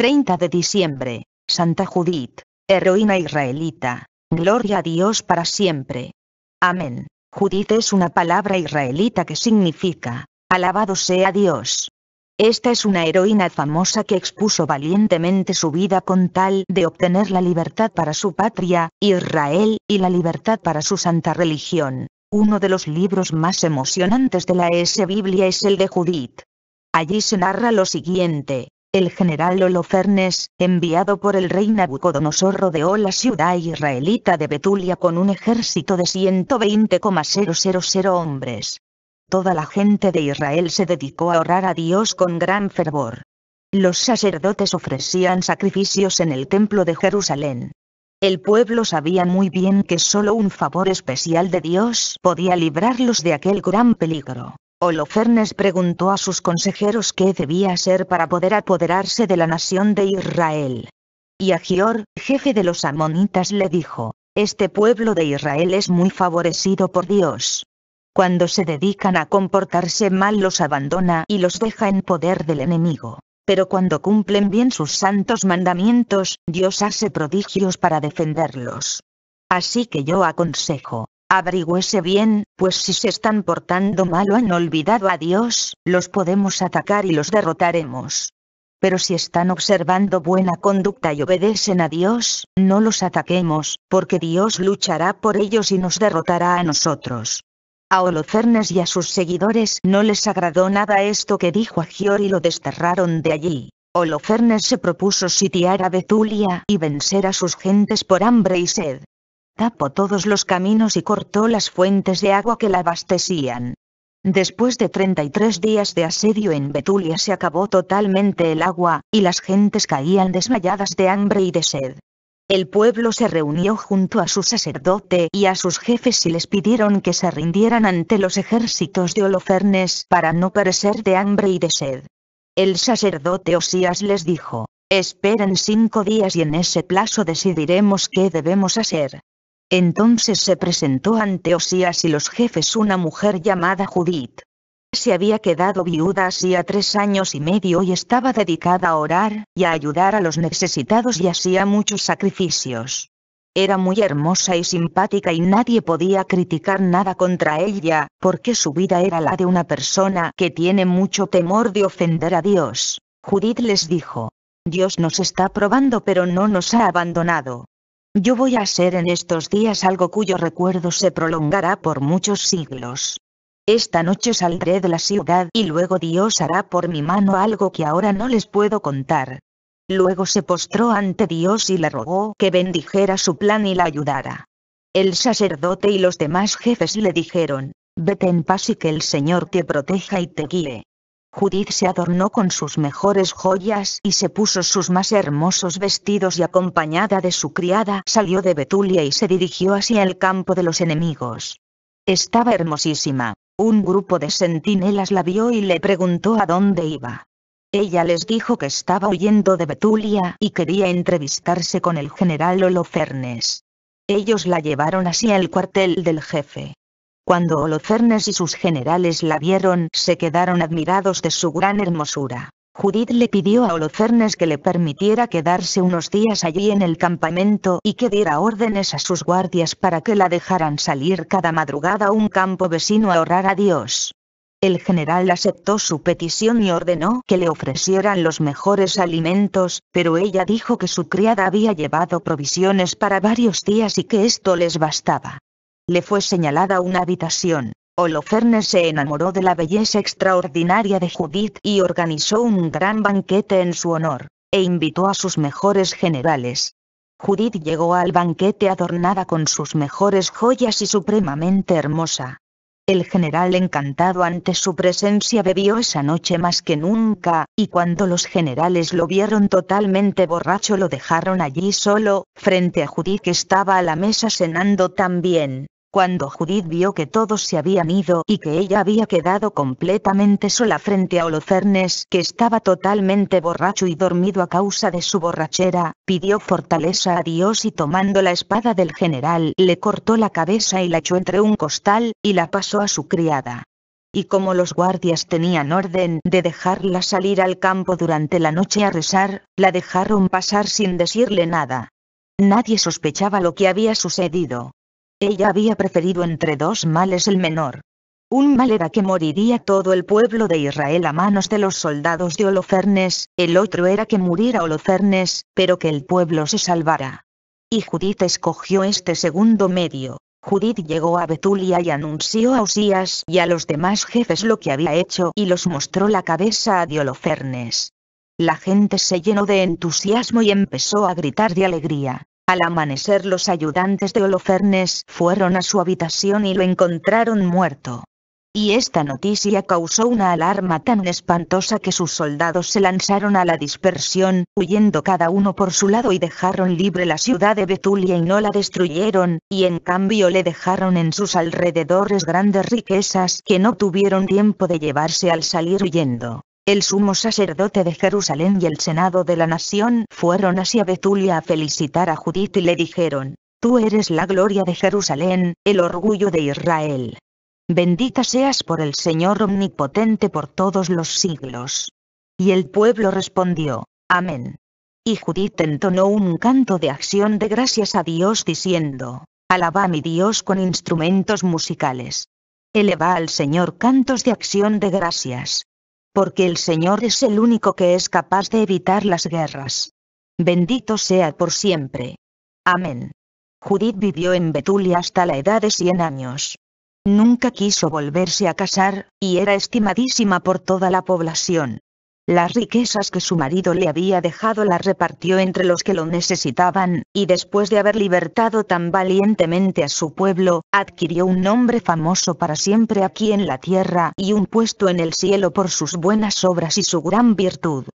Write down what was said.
30 de diciembre, Santa Judith, heroína israelita, gloria a Dios para siempre. Amén. Judith es una palabra israelita que significa, alabado sea Dios. Esta es una heroína famosa que expuso valientemente su vida con tal de obtener la libertad para su patria, Israel, y la libertad para su santa religión. Uno de los libros más emocionantes de la S Biblia es el de Judith. Allí se narra lo siguiente, el general Holofernes, enviado por el rey Nabucodonosor rodeó la ciudad israelita de Betulia con un ejército de 120,000 hombres. Toda la gente de Israel se dedicó a orar a Dios con gran fervor. Los sacerdotes ofrecían sacrificios en el templo de Jerusalén. El pueblo sabía muy bien que solo un favor especial de Dios podía librarlos de aquel gran peligro. Holofernes preguntó a sus consejeros qué debía hacer para poder apoderarse de la nación de Israel. Y Gior, jefe de los amonitas, le dijo, Este pueblo de Israel es muy favorecido por Dios. Cuando se dedican a comportarse mal los abandona y los deja en poder del enemigo. Pero cuando cumplen bien sus santos mandamientos, Dios hace prodigios para defenderlos. Así que yo aconsejo, Averigüese bien, pues si se están portando mal o han olvidado a Dios, los podemos atacar y los derrotaremos. Pero si están observando buena conducta y obedecen a Dios, no los ataquemos, porque Dios luchará por ellos y nos derrotará a nosotros. A Holofernes y a sus seguidores no les agradó nada esto que dijo Gior y lo desterraron de allí. Holofernes se propuso sitiar a Betulia y vencer a sus gentes por hambre y sed tapó todos los caminos y cortó las fuentes de agua que la abastecían. Después de 33 días de asedio en Betulia se acabó totalmente el agua, y las gentes caían desmayadas de hambre y de sed. El pueblo se reunió junto a su sacerdote y a sus jefes y les pidieron que se rindieran ante los ejércitos de Holofernes para no perecer de hambre y de sed. El sacerdote Osías les dijo, esperen cinco días y en ese plazo decidiremos qué debemos hacer. Entonces se presentó ante Osías y los jefes una mujer llamada Judith. Se había quedado viuda hacía tres años y medio y estaba dedicada a orar y a ayudar a los necesitados y hacía muchos sacrificios. Era muy hermosa y simpática y nadie podía criticar nada contra ella, porque su vida era la de una persona que tiene mucho temor de ofender a Dios. Judith les dijo, Dios nos está probando pero no nos ha abandonado. Yo voy a ser en estos días algo cuyo recuerdo se prolongará por muchos siglos. Esta noche saldré de la ciudad y luego Dios hará por mi mano algo que ahora no les puedo contar. Luego se postró ante Dios y le rogó que bendijera su plan y la ayudara. El sacerdote y los demás jefes le dijeron, vete en paz y que el Señor te proteja y te guíe. Judith se adornó con sus mejores joyas y se puso sus más hermosos vestidos y acompañada de su criada salió de Betulia y se dirigió hacia el campo de los enemigos. Estaba hermosísima. Un grupo de centinelas la vio y le preguntó a dónde iba. Ella les dijo que estaba huyendo de Betulia y quería entrevistarse con el general Holofernes. Ellos la llevaron hacia el cuartel del jefe. Cuando Holofernes y sus generales la vieron, se quedaron admirados de su gran hermosura. Judith le pidió a Holofernes que le permitiera quedarse unos días allí en el campamento y que diera órdenes a sus guardias para que la dejaran salir cada madrugada a un campo vecino a orar a Dios. El general aceptó su petición y ordenó que le ofrecieran los mejores alimentos, pero ella dijo que su criada había llevado provisiones para varios días y que esto les bastaba le fue señalada una habitación. Holofernes se enamoró de la belleza extraordinaria de Judith y organizó un gran banquete en su honor, e invitó a sus mejores generales. Judith llegó al banquete adornada con sus mejores joyas y supremamente hermosa. El general encantado ante su presencia bebió esa noche más que nunca, y cuando los generales lo vieron totalmente borracho lo dejaron allí solo, frente a Judith que estaba a la mesa cenando también. Cuando Judith vio que todos se habían ido y que ella había quedado completamente sola frente a Holofernes, que estaba totalmente borracho y dormido a causa de su borrachera, pidió fortaleza a Dios y tomando la espada del general le cortó la cabeza y la echó entre un costal, y la pasó a su criada. Y como los guardias tenían orden de dejarla salir al campo durante la noche a rezar, la dejaron pasar sin decirle nada. Nadie sospechaba lo que había sucedido. Ella había preferido entre dos males el menor. Un mal era que moriría todo el pueblo de Israel a manos de los soldados de Holofernes, el otro era que muriera Holofernes, pero que el pueblo se salvara. Y Judith escogió este segundo medio. Judith llegó a Betulia y anunció a Usías y a los demás jefes lo que había hecho y los mostró la cabeza a Diolofernes. La gente se llenó de entusiasmo y empezó a gritar de alegría. Al amanecer los ayudantes de Holofernes fueron a su habitación y lo encontraron muerto. Y esta noticia causó una alarma tan espantosa que sus soldados se lanzaron a la dispersión, huyendo cada uno por su lado y dejaron libre la ciudad de Betulia y no la destruyeron, y en cambio le dejaron en sus alrededores grandes riquezas que no tuvieron tiempo de llevarse al salir huyendo. El sumo sacerdote de Jerusalén y el senado de la nación fueron hacia Betulia a felicitar a Judith y le dijeron, Tú eres la gloria de Jerusalén, el orgullo de Israel. Bendita seas por el Señor omnipotente por todos los siglos. Y el pueblo respondió, Amén. Y Judith entonó un canto de acción de gracias a Dios diciendo, Alaba a mi Dios con instrumentos musicales. Eleva al Señor cantos de acción de gracias. Porque el Señor es el único que es capaz de evitar las guerras. Bendito sea por siempre. Amén. Judith vivió en Betulia hasta la edad de 100 años. Nunca quiso volverse a casar, y era estimadísima por toda la población. Las riquezas que su marido le había dejado las repartió entre los que lo necesitaban, y después de haber libertado tan valientemente a su pueblo, adquirió un nombre famoso para siempre aquí en la tierra y un puesto en el cielo por sus buenas obras y su gran virtud.